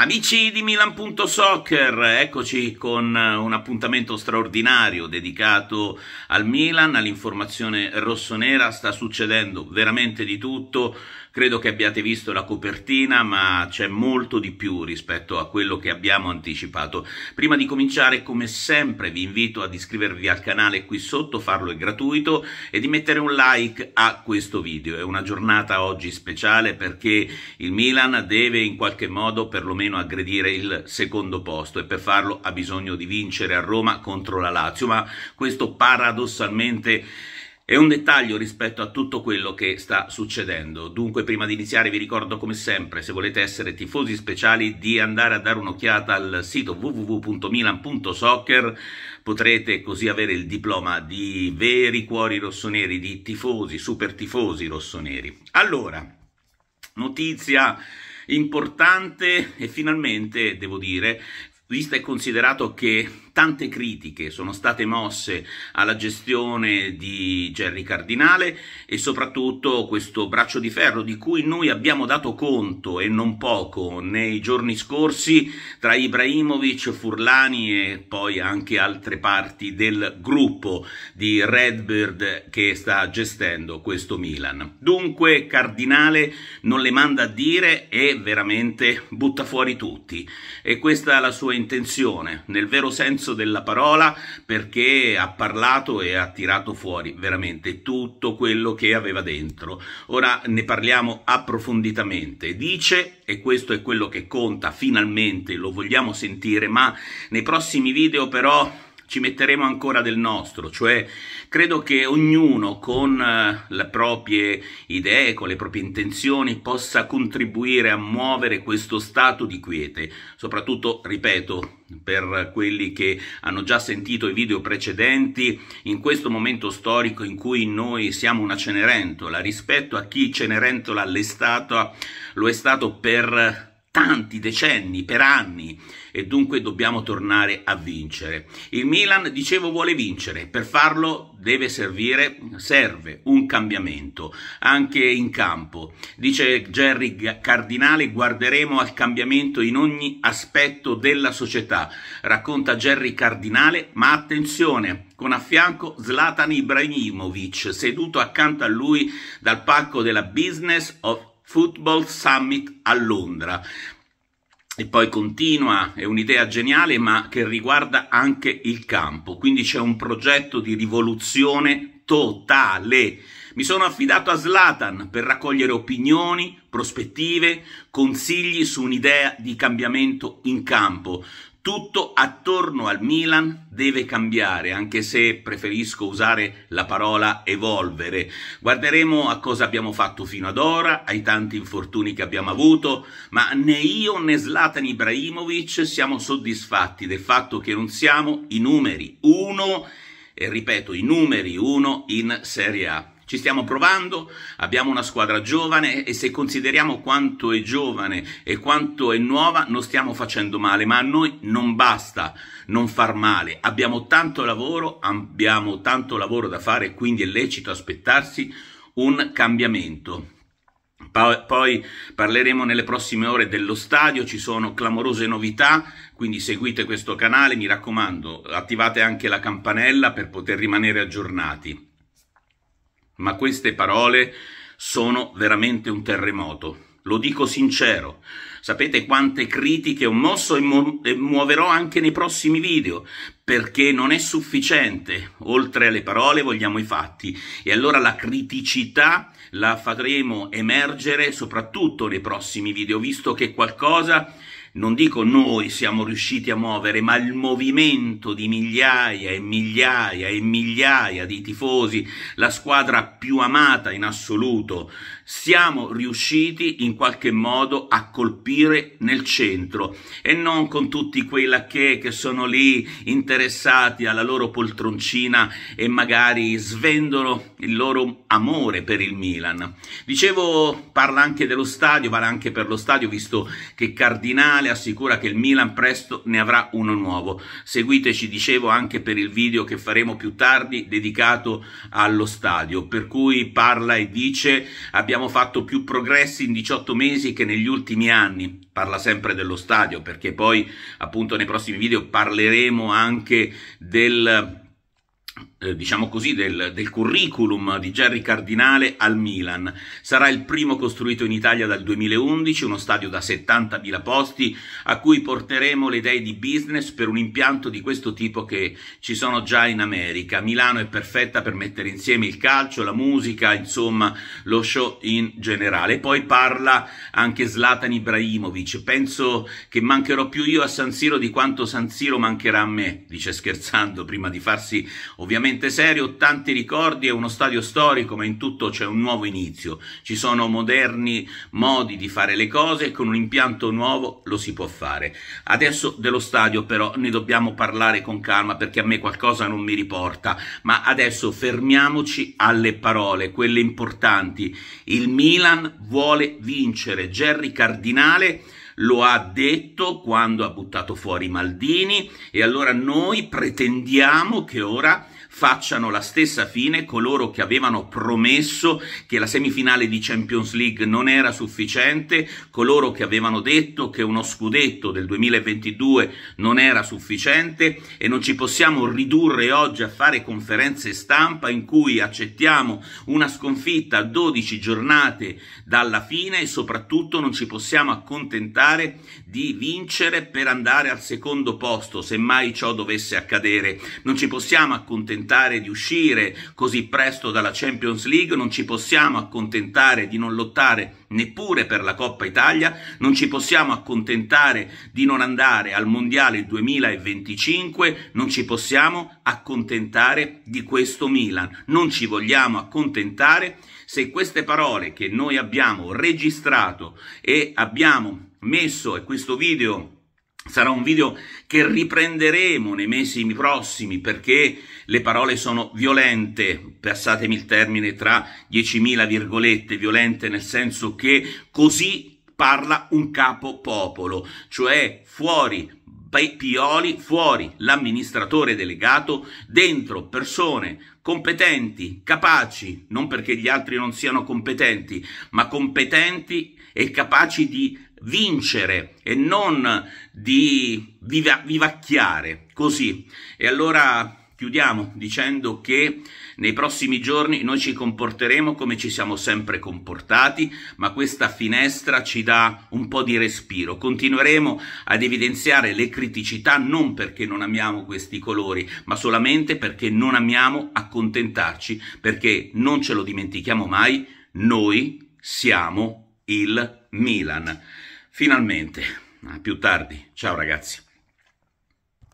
Amici di Milan.soccer, eccoci con eh, un appuntamento straordinario dedicato al Milan, all'informazione rossonera, sta succedendo veramente di tutto, Credo che abbiate visto la copertina, ma c'è molto di più rispetto a quello che abbiamo anticipato. Prima di cominciare, come sempre, vi invito ad iscrivervi al canale qui sotto, farlo è gratuito, e di mettere un like a questo video. È una giornata oggi speciale perché il Milan deve in qualche modo perlomeno aggredire il secondo posto e per farlo ha bisogno di vincere a Roma contro la Lazio, ma questo paradossalmente è un dettaglio rispetto a tutto quello che sta succedendo. Dunque, prima di iniziare, vi ricordo come sempre, se volete essere tifosi speciali, di andare a dare un'occhiata al sito www.milan.soccer. Potrete così avere il diploma di veri cuori rossoneri, di tifosi, super tifosi rossoneri. Allora, notizia importante e finalmente, devo dire, vista e considerato che tante critiche sono state mosse alla gestione di Gerry Cardinale e soprattutto questo braccio di ferro di cui noi abbiamo dato conto e non poco nei giorni scorsi tra Ibrahimovic, Furlani e poi anche altre parti del gruppo di Redbird che sta gestendo questo Milan. Dunque Cardinale non le manda a dire e veramente butta fuori tutti e questa è la sua intenzione, nel vero senso senso della parola perché ha parlato e ha tirato fuori veramente tutto quello che aveva dentro. Ora ne parliamo approfonditamente. Dice, e questo è quello che conta finalmente, lo vogliamo sentire, ma nei prossimi video però ci metteremo ancora del nostro, cioè credo che ognuno con eh, le proprie idee, con le proprie intenzioni possa contribuire a muovere questo stato di quiete, soprattutto, ripeto, per quelli che hanno già sentito i video precedenti, in questo momento storico in cui noi siamo una Cenerentola, rispetto a chi Cenerentola l'è stata, lo è stato per tanti decenni, per anni, e dunque dobbiamo tornare a vincere. Il Milan, dicevo, vuole vincere, per farlo deve servire, serve un cambiamento, anche in campo. Dice Gerry Cardinale, guarderemo al cambiamento in ogni aspetto della società, racconta Gerry Cardinale, ma attenzione, con a fianco Zlatan Ibrahimovic, seduto accanto a lui dal palco della Business of Football Summit a Londra. E poi continua, è un'idea geniale ma che riguarda anche il campo, quindi c'è un progetto di rivoluzione totale. Mi sono affidato a Slatan per raccogliere opinioni, prospettive, consigli su un'idea di cambiamento in campo. Tutto attorno al Milan deve cambiare, anche se preferisco usare la parola evolvere. Guarderemo a cosa abbiamo fatto fino ad ora, ai tanti infortuni che abbiamo avuto, ma né io né Zlatan Ibrahimovic siamo soddisfatti del fatto che non siamo i numeri uno, e ripeto, i numeri uno in Serie A. Ci stiamo provando, abbiamo una squadra giovane e se consideriamo quanto è giovane e quanto è nuova non stiamo facendo male, ma a noi non basta non far male. Abbiamo tanto lavoro, abbiamo tanto lavoro da fare, quindi è lecito aspettarsi un cambiamento. Poi parleremo nelle prossime ore dello stadio, ci sono clamorose novità, quindi seguite questo canale, mi raccomando, attivate anche la campanella per poter rimanere aggiornati. Ma queste parole sono veramente un terremoto. Lo dico sincero. Sapete quante critiche ho mosso e, mu e, muoverò anche nei prossimi video, perché non è sufficiente. Oltre alle parole vogliamo i fatti. E allora la criticità la faremo emergere soprattutto nei prossimi video, visto che qualcosa non dico noi siamo riusciti a muovere, ma il movimento di migliaia e migliaia e migliaia di tifosi, la squadra più amata in assoluto, siamo riusciti in qualche modo a colpire nel centro e non con tutti quei lacchè che sono lì interessati alla loro poltroncina e magari svendono il loro amore per il Milan. Dicevo, parla anche dello stadio, vale anche per lo stadio, visto che Cardinale Viale assicura che il Milan presto ne avrà uno nuovo. Seguiteci, dicevo, anche per il video che faremo più tardi dedicato allo stadio, per cui parla e dice abbiamo fatto più progressi in 18 mesi che negli ultimi anni. Parla sempre dello stadio perché poi appunto nei prossimi video parleremo anche del eh, diciamo così, del, del, curriculum di Gerry Cardinale al Milan. Sarà il primo costruito in Italia dal 2011, uno stadio da 70.000 posti a cui porteremo le idee di business per un impianto di questo tipo che ci sono già in America. Milano è perfetta per mettere insieme il calcio, la musica, insomma lo show in generale. poi parla anche Zlatan Ibrahimovic. Penso che mancherò più io a San Siro di quanto San Siro mancherà a me, dice scherzando, prima di farsi ovviamente veramente serio, tanti ricordi, è uno stadio storico, ma in tutto c'è un nuovo inizio. Ci sono moderni modi di fare le cose e con un impianto nuovo lo si può fare. Adesso dello stadio però ne dobbiamo parlare con calma perché a me qualcosa non mi riporta, ma adesso fermiamoci alle parole, quelle importanti. Il Milan vuole vincere, Gerry Cardinale lo ha detto quando ha buttato fuori Maldini e allora noi pretendiamo che ora facciano la stessa fine coloro che avevano promesso che la semifinale di Champions League non era sufficiente, coloro che avevano detto che uno scudetto del 2022 non era sufficiente e non ci possiamo ridurre oggi a fare conferenze stampa in cui accettiamo una sconfitta a 12 giornate dalla fine e soprattutto non ci possiamo accontentare di vincere per andare al secondo posto, semmai ciò dovesse accadere. Non ci possiamo accontentare accontentare di uscire così presto dalla Champions League, non ci possiamo accontentare di non lottare neppure per la Coppa Italia, non ci possiamo accontentare di non andare al Mondiale 2025, non ci possiamo accontentare di questo Milan, non ci vogliamo accontentare se queste parole che noi abbiamo registrato e abbiamo messo e questo video Sarà un video che riprenderemo nei mesi prossimi perché le parole sono violente, passatemi il termine tra 10.000 virgolette, violente nel senso che così parla un capo popolo, cioè fuori Pioli, fuori l'amministratore delegato, dentro persone competenti, capaci, non perché gli altri non siano competenti, ma competenti e capaci di vincere e non di viva- vivacchiare così. E allora chiudiamo dicendo che nei prossimi giorni noi ci comporteremo come ci siamo sempre comportati, ma questa finestra ci dà un po' di respiro. Continueremo ad evidenziare le criticità non perché non amiamo questi colori, ma solamente perché non amiamo accontentarci, perché non ce lo dimentichiamo mai, noi siamo il Milan. Finalmente, a più tardi. Ciao ragazzi.